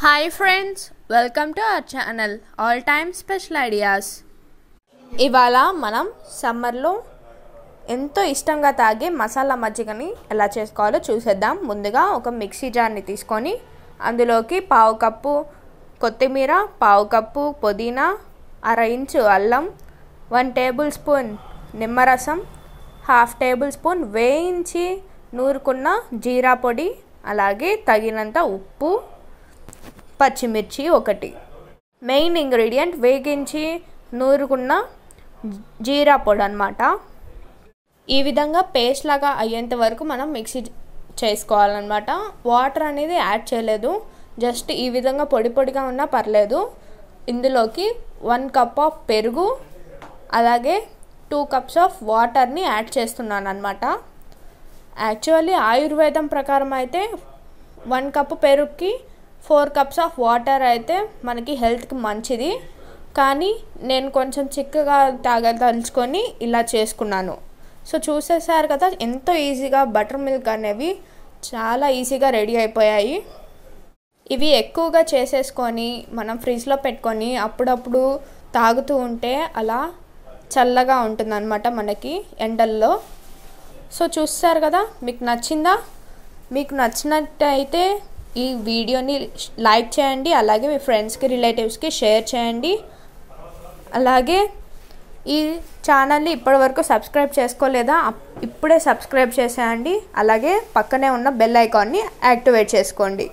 hi friends welcome to our channel all time special ideas ఇవాళ మనం సమ్మర్లో ఎంతో ఇష్టంగా తాగే మసాలా మజ్జిగని ఎలా చేసుకోవాలో చూసేద్దాం ముందుగా ఒక మిక్సీ జార్ని తీసుకొని అందులోకి పావు కప్పు కొత్తిమీర పావు కప్పు పుదీనా అర ఇంచు అల్లం వన్ టేబుల్ స్పూన్ నిమ్మరసం హాఫ్ టేబుల్ స్పూన్ వేయించి నూరుకున్న జీరా పొడి అలాగే తగినంత ఉప్పు పచ్చిమిర్చి ఒకటి మెయిన్ ఇంగ్రీడియంట్ వేగించి నూరుకున్న జీరా పొడి అనమాట ఈ విధంగా పేస్ట్ లాగా అయ్యేంత వరకు మనం మిక్సీ చేసుకోవాలన్నమాట వాటర్ అనేది యాడ్ చేయలేదు జస్ట్ ఈ విధంగా పొడి పొడిగా ఉన్నా పర్లేదు ఇందులోకి వన్ కప్ ఆఫ్ పెరుగు అలాగే టూ కప్స్ ఆఫ్ వాటర్ని యాడ్ చేస్తున్నాను అనమాట యాక్చువల్లీ ఆయుర్వేదం ప్రకారం అయితే వన్ కప్ పెరుగుకి ఫోర్ కప్స్ ఆఫ్ వాటర్ అయితే మనకి హెల్త్కి మంచిది కానీ నేను కొంచెం చిక్కగా తాగ తలుచుకొని ఇలా చేసుకున్నాను సో చూసేసారు కదా ఎంతో ఈజీగా బటర్ మిల్క్ అనేవి చాలా ఈజీగా రెడీ అయిపోయాయి ఇవి ఎక్కువగా చేసేసుకొని మనం ఫ్రిడ్జ్లో పెట్టుకొని అప్పుడప్పుడు తాగుతూ ఉంటే అలా చల్లగా ఉంటుందన్నమాట మనకి ఎండల్లో సో చూస్తారు కదా మీకు నచ్చిందా మీకు నచ్చినట్టయితే ఈ వీడియోని లైక్ చేయండి అలాగే మీ ఫ్రెండ్స్కి రిలేటివ్స్కి షేర్ చేయండి అలాగే ఈ ఛానల్ని ఇప్పటివరకు సబ్స్క్రైబ్ చేసుకోలేదా ఇప్పుడే సబ్స్క్రైబ్ చేసేయండి అలాగే పక్కనే ఉన్న బెల్ ఐకాన్ని యాక్టివేట్ చేసుకోండి